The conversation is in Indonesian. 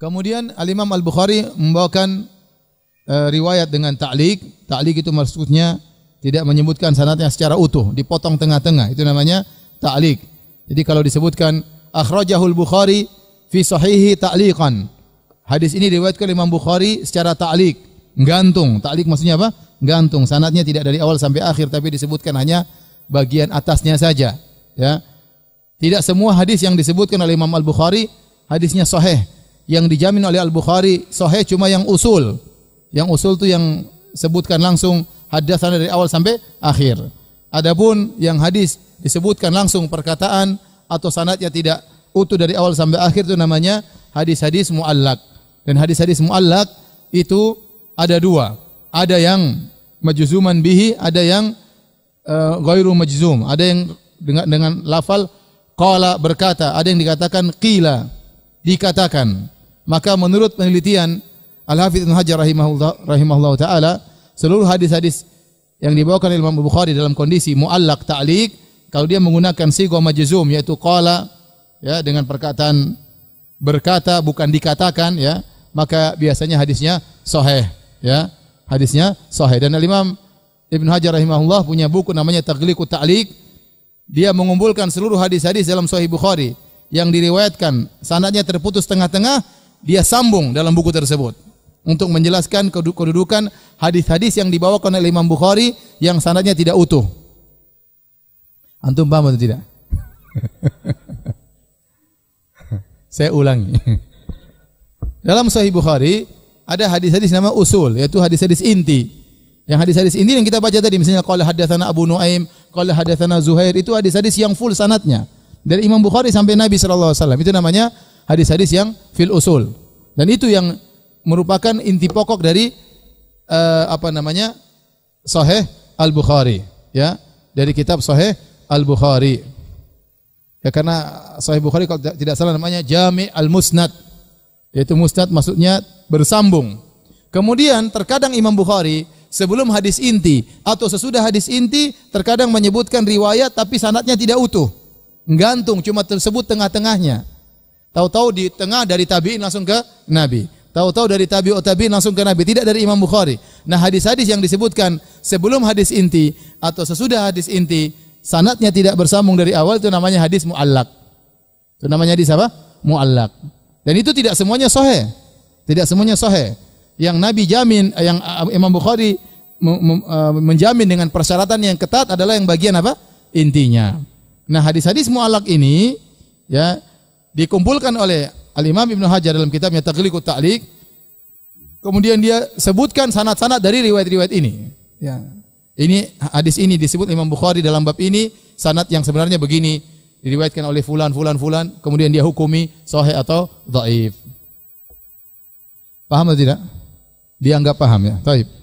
Kemudian Al-Imam Al-Bukhari membawakan e, riwayat dengan taklik. Taklik itu maksudnya tidak menyebutkan sanatnya secara utuh, dipotong tengah-tengah. Itu namanya taklik. Jadi kalau disebutkan akhrajahul Bukhari fi sahihi ta'liqan. Hadis ini diriwayatkan Imam Bukhari secara taklik, gantung. Taklik maksudnya apa? Gantung. Sanatnya tidak dari awal sampai akhir tapi disebutkan hanya bagian atasnya saja, ya. Tidak semua hadis yang disebutkan oleh Imam Al-Bukhari hadisnya sahih yang dijamin oleh Al-Bukhari sahih cuma yang usul. Yang usul itu yang sebutkan langsung hadasana dari awal sampai akhir. Adapun yang hadis disebutkan langsung perkataan atau sanadnya tidak utuh dari awal sampai akhir itu namanya hadis-hadis muallak. Dan hadis-hadis muallak itu ada dua. Ada yang majzuman bihi, ada yang uh, ghairu majzum, ada yang dengan dengan lafal qala berkata, ada yang dikatakan qila dikatakan. Maka menurut penelitian Al-Hafidz Ibnu Hajar rahimahullah rahimahullah taala, seluruh hadis-hadis yang dibawakan Imam Bukhari dalam kondisi muallak ta'liq kalau dia menggunakan sigo majzum yaitu qala ya dengan perkataan berkata bukan dikatakan ya maka biasanya hadisnya sahih ya hadisnya sahih dan Imam Ibn Hajar rahimahullah punya buku namanya Taghliqut Ta'liq dia mengumpulkan seluruh hadis-hadis dalam Sahih Bukhari yang diriwayatkan sanadnya terputus tengah-tengah dia sambung dalam buku tersebut untuk menjelaskan kedudukan hadis-hadis yang dibawa oleh Imam Bukhari yang sanadnya tidak utuh. Antum paham atau tidak? Saya ulangi. Dalam Sahih Bukhari ada hadis-hadis nama usul yaitu hadis-hadis inti. Yang hadis-hadis inti yang kita baca tadi misalnya qala hadatsana Abu Nuaim, qala hadatsana Zuhair itu hadis-hadis yang full sanatnya. Dari Imam Bukhari sampai Nabi sallallahu alaihi wasallam itu namanya hadis-hadis yang fil usul. Dan itu yang merupakan inti pokok dari uh, apa namanya? Sahih Al-Bukhari, ya. Dari kitab Sahih Al-Bukhari. Ya karena Sahih Bukhari kalau tidak salah namanya Jami Al-Musnad. Yaitu musnad maksudnya bersambung. Kemudian terkadang Imam Bukhari sebelum hadis inti atau sesudah hadis inti terkadang menyebutkan riwayat tapi sanatnya tidak utuh. Gantung cuma tersebut tengah-tengahnya. Tahu-tahu di tengah dari tabi'in langsung ke Nabi. Tahu-tahu dari atau tabi'in langsung ke Nabi, tidak dari Imam Bukhari. Nah, hadis-hadis yang disebutkan sebelum hadis inti atau sesudah hadis inti, sanatnya tidak bersambung dari awal itu namanya hadis muallak. Itu namanya hadis apa? Muallak. Dan itu tidak semuanya sohe. Tidak semuanya sohe. Yang Nabi jamin, eh, yang eh, Imam Bukhari eh, menjamin dengan persyaratan yang ketat adalah yang bagian apa? Intinya. Nah, hadis-hadis muallak ini ya dikumpulkan oleh Al-Imam Ibnu Hajar dalam kitabnya Taghliqut Ta'liq. Kemudian dia sebutkan sanad-sanad dari riwayat-riwayat ini. Ya. Ini hadis ini disebut Imam Bukhari dalam bab ini sanad yang sebenarnya begini diriwayatkan oleh fulan fulan fulan kemudian dia hukumi sahih atau dhaif. Paham atau tidak? Dianggap paham ya. Taib.